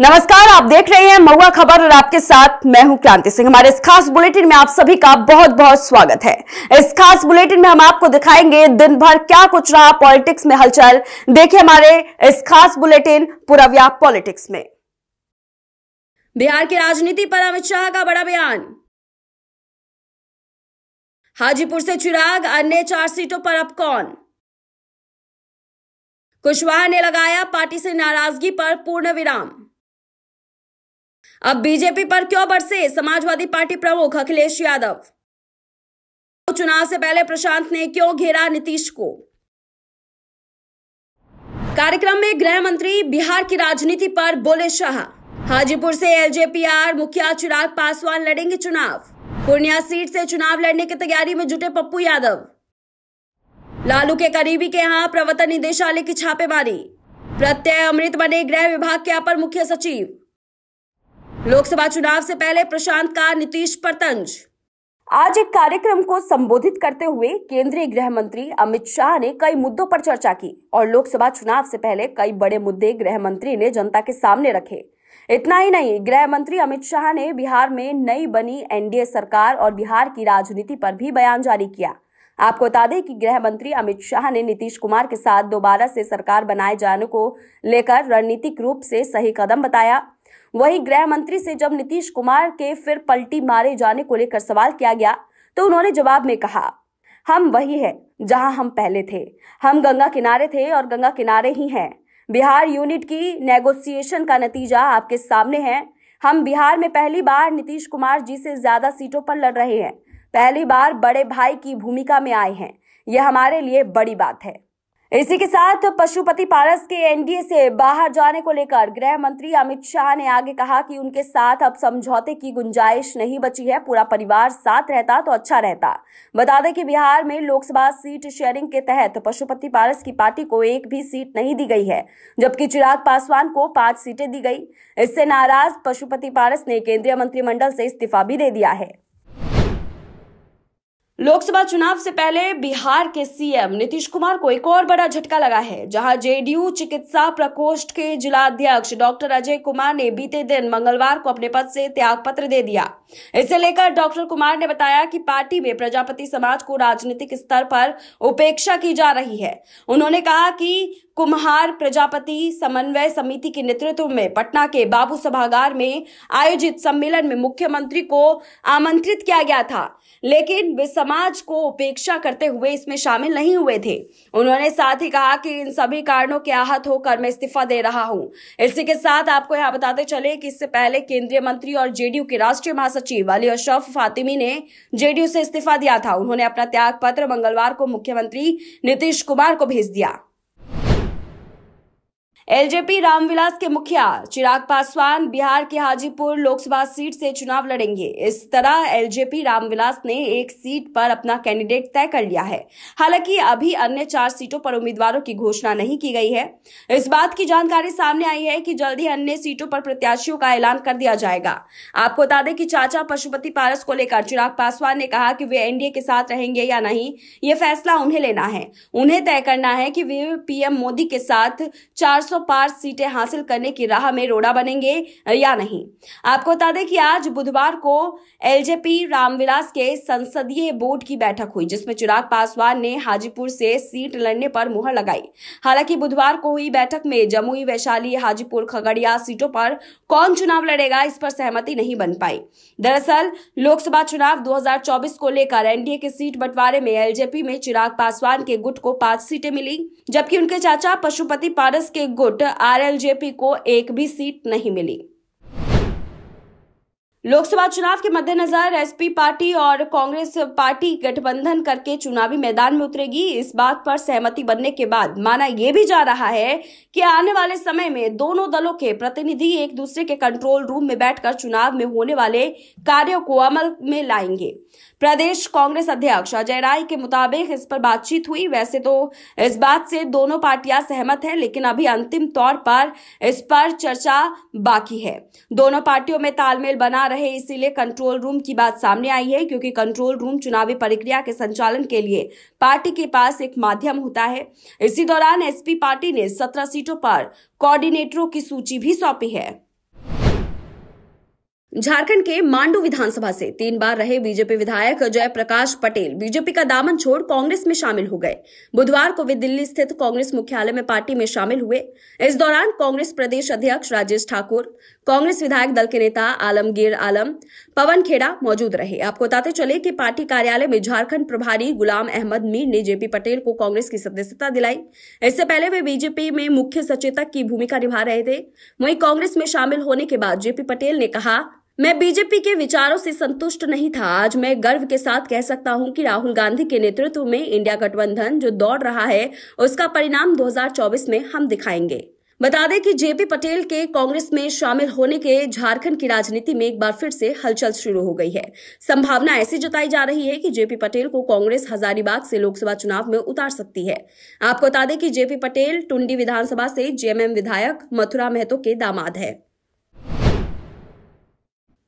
नमस्कार आप देख रहे हैं महुआ खबर और आपके साथ मैं हूं क्रांति सिंह हमारे इस खास बुलेटिन में आप सभी का बहुत बहुत स्वागत है इस खास बुलेटिन में हम आपको दिखाएंगे दिन भर क्या कुछ रहा पॉलिटिक्स में हलचल देखिए हमारे इस खास बुलेटिन पुरव्या पॉलिटिक्स में बिहार की राजनीति पर अमित शाह का बड़ा बयान हाजीपुर से चिराग अन्य चार सीटों पर अब कौन कुशवाहा ने लगाया पार्टी से नाराजगी पर पूर्ण विराम अब बीजेपी पर क्यों बरसे समाजवादी पार्टी प्रमुख अखिलेश यादव चुनाव से पहले प्रशांत ने क्यों घेरा नीतीश को कार्यक्रम में गृह मंत्री बिहार की राजनीति पर बोले शाह हाजीपुर से एलजेपीआर मुखिया चिराग पासवान लड़ेंगे चुनाव पूर्णिया सीट से चुनाव लड़ने की तैयारी में जुटे पप्पू यादव लालू के करीबी के यहाँ प्रवर्तन निदेशालय की छापेमारी प्रत्यय अमृत बने गृह विभाग के अपर मुख्य सचिव लोकसभा चुनाव से पहले प्रशांत का नीतीश पर तंज आज एक कार्यक्रम को संबोधित करते हुए केंद्रीय गृह मंत्री अमित शाह ने कई मुद्दों पर चर्चा की और लोकसभा चुनाव से पहले कई बड़े मुद्दे गृह मंत्री ने जनता के सामने रखे इतना ही नहीं गृह मंत्री अमित शाह ने बिहार में नई बनी एनडीए सरकार और बिहार की राजनीति पर भी बयान जारी किया आपको बता दें कि गृह मंत्री अमित शाह ने नीतीश कुमार के साथ दोबारा से सरकार बनाए जाने को लेकर रणनीतिक रूप से सही कदम बताया वहीं गृह मंत्री से जब नीतीश कुमार के फिर पलटी मारे जाने को लेकर सवाल किया गया तो उन्होंने जवाब में कहा हम वही है जहां हम पहले थे हम गंगा किनारे थे और गंगा किनारे ही हैं बिहार यूनिट की नेगोशिएशन का नतीजा आपके सामने है हम बिहार में पहली बार नीतीश कुमार जी से ज्यादा सीटों पर लड़ रहे हैं पहली बार बड़े भाई की भूमिका में आए हैं यह हमारे लिए बड़ी बात है इसी के साथ पशुपति पारस के एनडीए से बाहर जाने को लेकर गृह मंत्री अमित शाह ने आगे कहा कि उनके साथ अब समझौते की गुंजाइश नहीं बची है पूरा परिवार साथ रहता तो अच्छा रहता बता दें कि बिहार में लोकसभा सीट शेयरिंग के तहत पशुपति पारस की पार्टी को एक भी सीट नहीं दी गई है जबकि चिराग पासवान को पांच सीटें दी गई इससे नाराज पशुपति पारस ने केंद्रीय मंत्रिमंडल से इस्तीफा भी दे दिया है लोकसभा चुनाव से पहले बिहार के सीएम नीतीश कुमार को एक और बड़ा झटका लगा है जहां जेडीयू चिकित्सा प्रकोष्ठ के जिला अध्यक्ष डॉक्टर अजय कुमार ने बीते दिन मंगलवार को अपने पद से त्याग पत्र दे दिया इसे लेकर डॉक्टर कुमार ने बताया कि पार्टी में प्रजापति समाज को राजनीतिक स्तर पर उपेक्षा की जा रही है उन्होंने कहा कि कुम्हार प्रजापति समन्वय समिति के नेतृत्व में पटना के बाबू सभागार में आयोजित सम्मेलन में मुख्यमंत्री को आमंत्रित किया गया था लेकिन वे समाज को उपेक्षा करते हुए इसमें शामिल नहीं हुए थे उन्होंने साथ ही कहा कि इन सभी कारणों के आहत होकर मैं इस्तीफा दे रहा हूं इसी के साथ आपको यहाँ बताते चले कि इससे पहले केंद्रीय मंत्री और जेडीयू के राष्ट्रीय महासचिव अली अशरफ फातिमी ने जेडीयू से इस्तीफा दिया था उन्होंने अपना त्याग पत्र मंगलवार को मुख्यमंत्री नीतीश कुमार को भेज दिया एलजेपी रामविलास के मुखिया चिराग पासवान बिहार के हाजीपुर लोकसभा सीट से चुनाव लड़ेंगे इस तरह एलजेपी रामविलास ने एक सीट पर अपना कैंडिडेट तय कर लिया है हालांकि अभी अन्य चार सीटों पर उम्मीदवारों की घोषणा नहीं की गई है इस बात की जानकारी सामने आई है कि जल्द ही अन्य सीटों पर प्रत्याशियों का ऐलान कर दिया जाएगा आपको बता दें कि चाचा पशुपति पारस को लेकर चिराग पासवान ने कहा कि वे एनडीए के साथ रहेंगे या नहीं ये फैसला उन्हें लेना है उन्हें तय करना है कि वे पीएम मोदी के साथ चार सौ पार सीटें हासिल करने की राह में रोड़ा बनेंगे या नहीं आपको बता दें कि आज बुधवार को एलजेपी रामविलास के संसदीय बोर्ड की बैठक हुई जिसमें चिराग पासवान ने हाजीपुर से सीट लड़ने पर मुहर लगाई हालांकि बुधवार को हुई बैठक में जमुई वैशाली हाजीपुर खगड़िया सीटों पर कौन चुनाव लड़ेगा इस पर सहमति नहीं बन पाई दरअसल लोकसभा चुनाव 2024 को लेकर एनडीए के सीट बंटवारे में एलजेपी में चिराग पासवान के गुट को पांच सीटें मिली जबकि उनके चाचा पशुपति पारस के गुट गुट आरएलजेपी को एक भी सीट नहीं मिली लोकसभा चुनाव के मद्देनजर एसपी पार्टी और कांग्रेस पार्टी गठबंधन करके चुनावी मैदान में उतरेगी इस बात पर सहमति बनने के बाद माना यह भी जा रहा है कि आने वाले समय में दोनों दलों के प्रतिनिधि एक दूसरे के कंट्रोल रूम में बैठकर चुनाव में होने वाले कार्यों को अमल में लाएंगे प्रदेश कांग्रेस अध्यक्ष अजय राय के मुताबिक इस पर बातचीत हुई वैसे तो इस बात से दोनों पार्टियां सहमत हैं लेकिन अभी अंतिम तौर पर इस पर चर्चा बाकी है दोनों पार्टियों में तालमेल बना रहे इसीलिए कंट्रोल रूम की बात सामने आई है क्योंकि कंट्रोल रूम चुनावी प्रक्रिया के संचालन के लिए पार्टी के पास एक माध्यम होता है इसी दौरान एसपी पार्टी ने सत्रह सीटों पर कोऑर्डिनेटरों की सूची भी सौंपी है झारखंड के मांडू विधानसभा से तीन बार रहे बीजेपी विधायक जयप्रकाश पटेल बीजेपी का दामन छोड़ कांग्रेस में शामिल हो गए बुधवार को वे दिल्ली स्थित कांग्रेस मुख्यालय में पार्टी में शामिल हुए इस दौरान कांग्रेस प्रदेश अध्यक्ष राजेश ठाकुर कांग्रेस विधायक दल के नेता आलमगीर आलम पवन खेड़ा मौजूद रहे आपको बताते चले कि पार्टी कार्यालय में झारखंड प्रभारी गुलाम अहमद मीर ने जेपी पटेल को कांग्रेस की सदस्यता दिलाई इससे पहले वे बीजेपी में मुख्य सचेतक की भूमिका निभा रहे थे वहीं कांग्रेस में शामिल होने के बाद जेपी पटेल ने कहा मैं बीजेपी के विचारों से संतुष्ट नहीं था आज मैं गर्व के साथ कह सकता हूं कि राहुल गांधी के नेतृत्व में इंडिया गठबंधन जो दौड़ रहा है उसका परिणाम 2024 में हम दिखाएंगे बता दें कि जेपी पटेल के कांग्रेस में शामिल होने के झारखंड की राजनीति में एक बार फिर से हलचल शुरू हो गई है संभावना ऐसी जताई जा रही है कि जेपी पटेल को कांग्रेस हजारीबाग से लोकसभा चुनाव में उतार सकती है आपको बता दें कि जेपी पटेल टुंडी विधानसभा से जेएमएम विधायक मथुरा महतो के दामाद है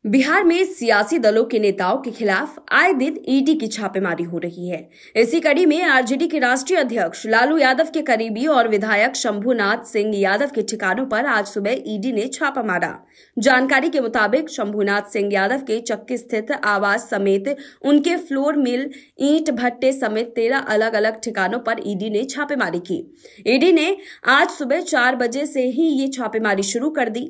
बिहार में सियासी दलों के नेताओं के खिलाफ आए दिन ईडी की छापेमारी हो रही है इसी कड़ी में आरजेडी के राष्ट्रीय अध्यक्ष लालू यादव के करीबी और विधायक शंभूनाथ सिंह यादव के ठिकानों पर आज सुबह ईडी ने छापा मारा जानकारी के मुताबिक शंभूनाथ सिंह यादव के चक्की स्थित आवास समेत उनके फ्लोर मिल ईंट भट्टे समेत तेरह अलग अलग ठिकानों पर ईडी ने छापेमारी की ईडी ने आज सुबह चार बजे से ही ये छापेमारी शुरू कर दी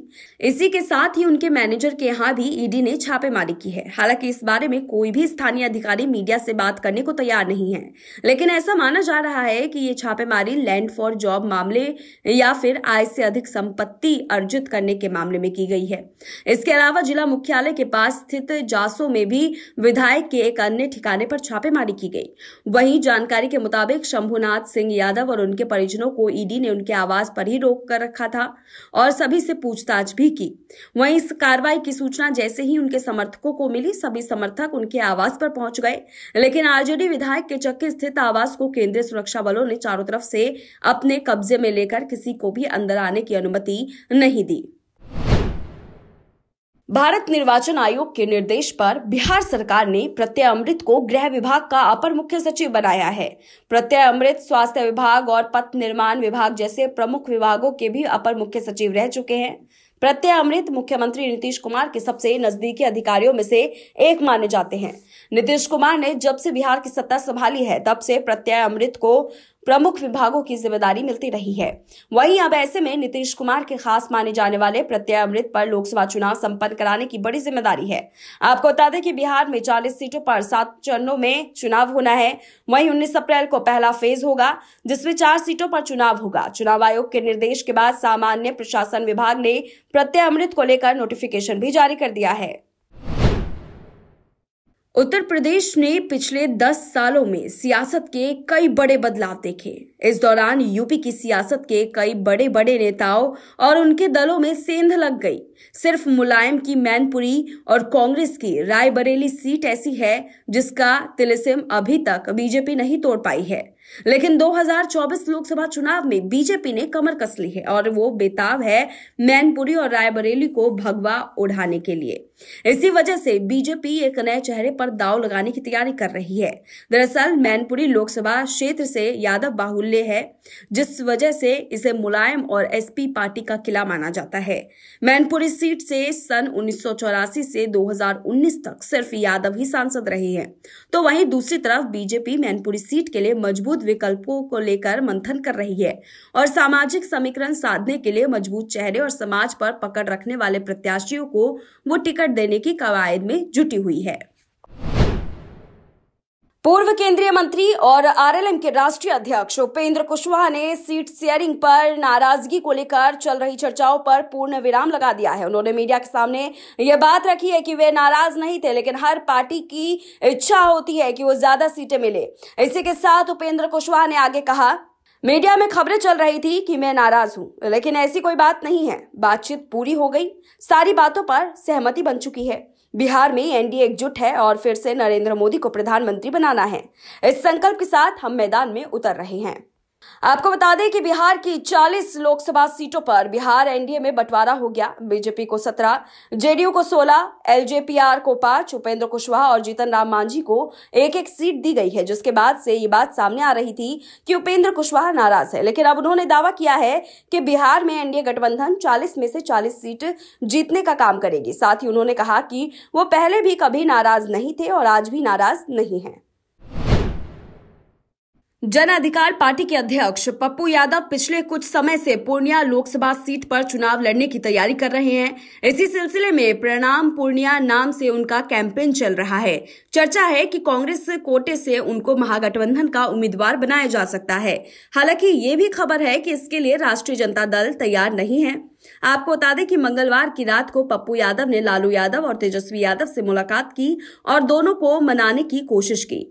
इसी के साथ ही उनके मैनेजर के यहाँ भी ईडी ने छापेमारी की है हालांकि इस बारे में कोई भी स्थानीय अधिकारी मीडिया से बात करने को तैयार नहीं है लेकिन ऐसा माना जा रहा है कि ये छापेमारी लैंड फॉर जॉब मामले या फिर आय से अधिक संपत्ति अर्जित करने के मामले में की गई है इसके अलावा जिला मुख्यालय के पास स्थित जासो में भी विधायक के एक अन्य ठिकाने पर छापेमारी की गई वहीं जानकारी के मुताबिक शंभुनाथ सिंह यादव और उनके परिजनों को ईडी ने उनके आवास पर ही रोक कर रखा था और सभी से पूछताछ भी की वहीं इस कार्रवाई की सूचना जैसे जैसे ही उनके समर्थकों को मिली सभी समर्थक उनके आवास पर पहुंच गए लेकिन आरजेडी विधायक के चक्के स्थित आवास को केंद्रीय सुरक्षा बलों ने चारों तरफ से अपने कब्जे में लेकर किसी को भी अंदर आने की अनुमति नहीं दी भारत निर्वाचन आयोग के निर्देश पर बिहार सरकार ने प्रत्यय अमृत को गृह विभाग का अपर मुख्य सचिव बनाया है प्रत्यय अमृत स्वास्थ्य विभाग और पथ निर्माण विभाग जैसे प्रमुख विभागों के भी अपर मुख्य सचिव रह चुके हैं प्रत्यय अमृत मुख्यमंत्री नीतीश कुमार के सबसे नजदीकी अधिकारियों में से एक माने जाते हैं नीतीश कुमार ने जब से बिहार की सत्ता संभाली है तब से प्रत्यय अमृत को प्रमुख विभागों की जिम्मेदारी मिलती रही है वहीं अब ऐसे में नीतीश कुमार के खास माने जाने वाले प्रत्यय अमृत पर लोकसभा चुनाव संपन्न कराने की बड़ी जिम्मेदारी है आपको बता दें कि बिहार में चालीस सीटों पर सात चरणों में चुनाव होना है वहीं उन्नीस अप्रैल को पहला फेज होगा जिसमें चार सीटों पर चुनाव होगा चुनाव आयोग के निर्देश के बाद सामान्य प्रशासन विभाग ने प्रत्यय अमृत को लेकर नोटिफिकेशन भी जारी कर दिया है उत्तर प्रदेश ने पिछले दस सालों में सियासत के कई बड़े बदलाव देखे इस दौरान यूपी की सियासत के कई बड़े बड़े नेताओं और उनके दलों में सेंध लग गई सिर्फ मुलायम की मैनपुरी और कांग्रेस की रायबरेली सीट ऐसी है जिसका तिलिस्म अभी तक बीजेपी नहीं तोड़ पाई है लेकिन 2024 लोकसभा चुनाव में बीजेपी ने कमर कस ली है और वो बेताब है मैनपुरी और रायबरेली को भगवा उड़ाने के लिए इसी वजह से बीजेपी एक नए चेहरे पर दाव लगाने की तैयारी कर रही है दरअसल मैनपुरी लोकसभा क्षेत्र से यादव बाहुल्य है जिस वजह से इसे मुलायम और एसपी पार्टी का किला माना जाता है मैनपुरी इस सीट से सन उन्नीस से 2019 तक सिर्फ यादव ही सांसद रहे हैं तो वहीं दूसरी तरफ बीजेपी मैनपुरी सीट के लिए मजबूत विकल्पों को लेकर मंथन कर रही है और सामाजिक समीकरण साधने के लिए मजबूत चेहरे और समाज पर पकड़ रखने वाले प्रत्याशियों को वो टिकट देने की कवायद में जुटी हुई है पूर्व केंद्रीय मंत्री और आरएलएम के राष्ट्रीय अध्यक्ष उपेंद्र कुशवाहा ने सीट शेयरिंग पर नाराजगी को लेकर चल रही चर्चाओं पर पूर्ण विराम लगा दिया है उन्होंने मीडिया के सामने ये बात रखी है कि वे नाराज नहीं थे लेकिन हर पार्टी की इच्छा होती है कि वो ज्यादा सीटें मिले इसी के साथ उपेंद्र कुशवाहा ने आगे कहा मीडिया में खबरें चल रही थी कि मैं नाराज हूं लेकिन ऐसी कोई बात नहीं है बातचीत पूरी हो गई सारी बातों पर सहमति बन चुकी है बिहार में एनडीए एकजुट है और फिर से नरेंद्र मोदी को प्रधानमंत्री बनाना है इस संकल्प के साथ हम मैदान में उतर रहे हैं आपको बता दें कि बिहार की 40 लोकसभा सीटों पर बिहार एनडीए में बंटवारा हो गया बीजेपी को 17, जेडीयू को 16, एलजेपीआर को 5, उपेंद्र कुशवाहा और जीतन राम मांझी को एक एक सीट दी गई है जिसके बाद से ये बात सामने आ रही थी कि उपेंद्र कुशवाहा नाराज है लेकिन अब उन्होंने दावा किया है कि बिहार में एनडीए गठबंधन चालीस में से चालीस सीट जीतने का काम करेगी साथ ही उन्होंने कहा कि वो पहले भी कभी नाराज नहीं थे और आज भी नाराज नहीं है जन अधिकार पार्टी के अध्यक्ष पप्पू यादव पिछले कुछ समय से पूर्णिया लोकसभा सीट पर चुनाव लड़ने की तैयारी कर रहे हैं इसी सिलसिले में प्रणाम पूर्णिया नाम से उनका कैंपेन चल रहा है चर्चा है कि कांग्रेस कोटे से उनको महागठबंधन का उम्मीदवार बनाया जा सकता है हालांकि ये भी खबर है कि इसके लिए राष्ट्रीय जनता दल तैयार नहीं है आपको बता दें कि मंगलवार की रात को पप्पू यादव ने लालू यादव और तेजस्वी यादव से मुलाकात की और दोनों को मनाने की कोशिश की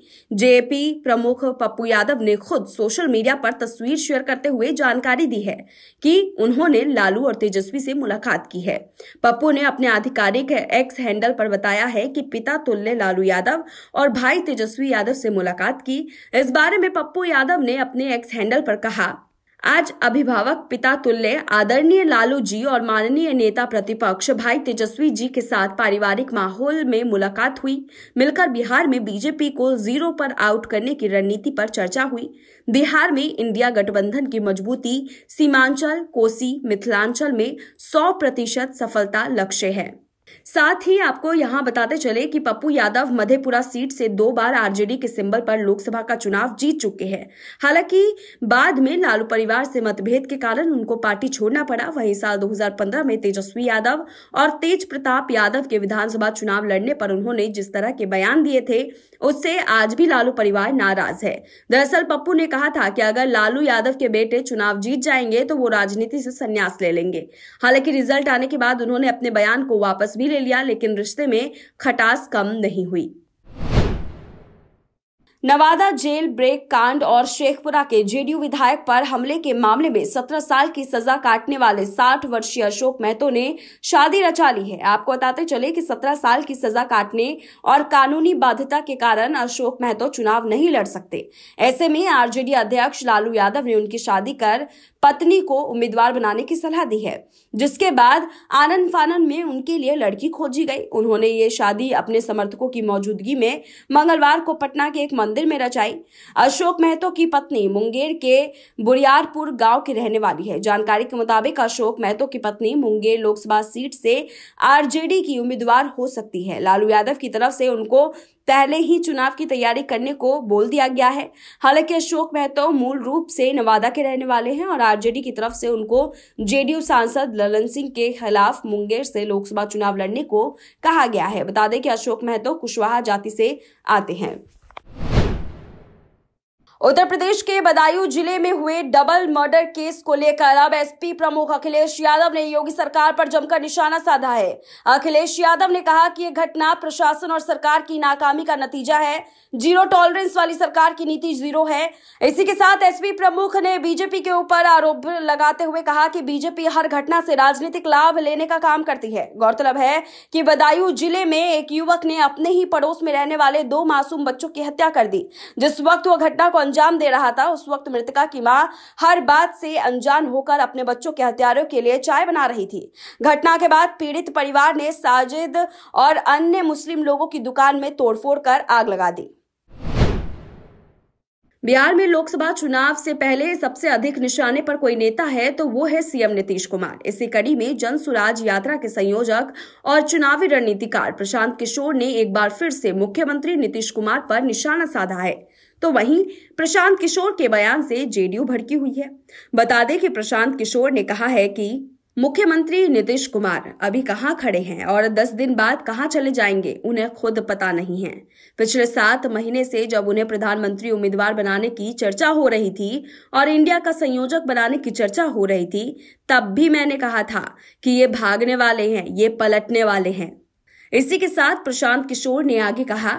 जेपी प्रमुख पप्पू यादव ने खुद सोशल मीडिया पर तस्वीर शेयर करते हुए जानकारी दी है कि उन्होंने लालू और तेजस्वी से मुलाकात की है पप्पू ने अपने आधिकारिक एक्स हैंडल पर बताया है कि पिता तुल्य लालू यादव और भाई तेजस्वी यादव से मुलाकात की इस बारे में पप्पू यादव ने अपने एक्स हैंडल पर कहा आज अभिभावक पिता तुल्य आदरणीय लालू जी और माननीय नेता प्रतिपक्ष भाई तेजस्वी जी के साथ पारिवारिक माहौल में मुलाकात हुई मिलकर बिहार में बीजेपी को जीरो पर आउट करने की रणनीति पर चर्चा हुई बिहार में इंडिया गठबंधन की मजबूती सीमांचल कोसी मिथिलांचल में 100 प्रतिशत सफलता लक्ष्य है साथ ही आपको यहाँ बताते चले कि पप्पू यादव मधेपुरा सीट से दो बार आरजेडी के सिंबल पर लोकसभा का चुनाव जीत चुके हैं हालांकि बाद में लालू परिवार से मतभेद के कारण उनको पार्टी छोड़ना पड़ा वहीं साल 2015 में तेजस्वी यादव और तेज प्रताप यादव के विधानसभा चुनाव लड़ने पर उन्होंने जिस तरह के बयान दिए थे उससे आज भी लालू परिवार नाराज है दरअसल पप्पू ने कहा था कि अगर लालू यादव के बेटे चुनाव जीत जाएंगे तो वो राजनीति से संन्यास ले लेंगे हालांकि रिजल्ट आने के बाद उन्होंने अपने बयान को वापस भी ले लिया लेकिन रिश्ते में खटास कम नहीं हुई नवादा जेल ब्रेक कांड और शेखपुरा के जेडीयू विधायक पर हमले के मामले में 17 साल की सजा काटने वाले 60 वर्षीय अशोक महतो ने शादी रचा ली है आपको बताते चले कि 17 साल की सजा काटने और कानूनी बाध्यता के कारण अशोक महतो चुनाव नहीं लड़ सकते ऐसे में आरजेडी अध्यक्ष लालू यादव ने उनकी शादी कर पत्नी को उम्मीदवार बनाने की सलाह दी है जिसके बाद आनंद फानन में उनके लिए लड़की खोजी गई उन्होंने ये शादी अपने समर्थकों की मौजूदगी में मंगलवार को पटना के एक मंदिर में रचाई अशोक महतो की पत्नी मुंगेर के बुरियारपुर गांव की रहने वाली है जानकारी के मुताबिक अशोक महतो की पत्नी मुंगेर लोकसभा सीट से आरजेडी की उम्मीदवार हो सकती है लालू यादव की तरफ से उनको पहले ही चुनाव की तैयारी करने को बोल दिया गया है हालांकि अशोक महतो मूल रूप से नवादा के रहने वाले हैं और आरजेडी की तरफ से उनको जेडीयू सांसद ललन सिंह के खिलाफ मुंगेर से लोकसभा चुनाव लड़ने को कहा गया है बता दें कि अशोक महतो कुशवाहा जाति से आते हैं उत्तर प्रदेश के बदायूं जिले में हुए डबल मर्डर केस को लेकर अब एसपी प्रमुख अखिलेश यादव ने योगी सरकार पर जमकर निशाना साधा है अखिलेश यादव ने कहा कि यह घटना प्रशासन और सरकार की नाकामी का नतीजा है जीरो टॉलरेंस वाली सरकार की नीति जीरो है इसी के साथ एसपी प्रमुख ने बीजेपी के ऊपर आरोप लगाते हुए कहा कि बीजेपी हर घटना से राजनीतिक लाभ लेने का काम करती है गौरतलब है कि बदायूं जिले में एक युवक ने अपने ही पड़ोस में रहने वाले दो मासूम बच्चों की हत्या कर दी जिस वक्त वह घटना को अंजाम दे रहा था उस वक्त मृतका की मां हर बात से अनजान होकर अपने बच्चों के हत्यारों के लिए चाय बना रही थी घटना के बाद पीड़ित परिवार ने साजिद और अन्य मुस्लिम लोगों की दुकान में तोड़फोड़ कर आग लगा दी बिहार में लोकसभा चुनाव से पहले सबसे अधिक निशाने पर कोई नेता है तो वो है सीएम नीतीश कुमार इसी कड़ी में जन सुराज यात्रा के संयोजक और चुनावी रणनीतिकार प्रशांत किशोर ने एक बार फिर से मुख्यमंत्री नीतीश कुमार पर निशाना साधा है तो वहीं प्रशांत किशोर के बयान से जेडीयू भड़की हुई है बता दें कि प्रशांत किशोर ने कहा है कि मुख्यमंत्री नीतीश कुमार अभी कहाँ खड़े हैं और दस दिन बाद कहाँ चले जाएंगे उन्हें खुद पता नहीं है पिछले सात महीने से जब उन्हें प्रधानमंत्री उम्मीदवार बनाने की चर्चा हो रही थी और इंडिया का संयोजक बनाने की चर्चा हो रही थी तब भी मैंने कहा था कि ये भागने वाले हैं ये पलटने वाले हैं इसी के साथ प्रशांत किशोर ने आगे कहा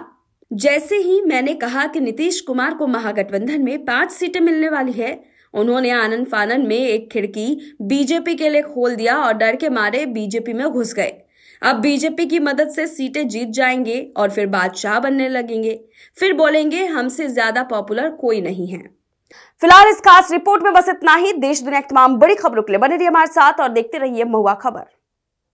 जैसे ही मैंने कहा कि नीतीश कुमार को महागठबंधन में पांच सीटें मिलने वाली है उन्होंने आनंद फानन में एक खिड़की बीजेपी के लिए खोल दिया और डर के मारे बीजेपी में घुस गए अब बीजेपी की मदद से सीटें जीत जाएंगे और फिर बादशाह बनने लगेंगे फिर बोलेंगे हमसे ज्यादा पॉपुलर कोई नहीं है फिलहाल इस खास रिपोर्ट में बस इतना ही देश दुनिया की तमाम बड़ी खबरों के लिए बने रहिए हमारे साथ और देखते रहिए महुआ खबर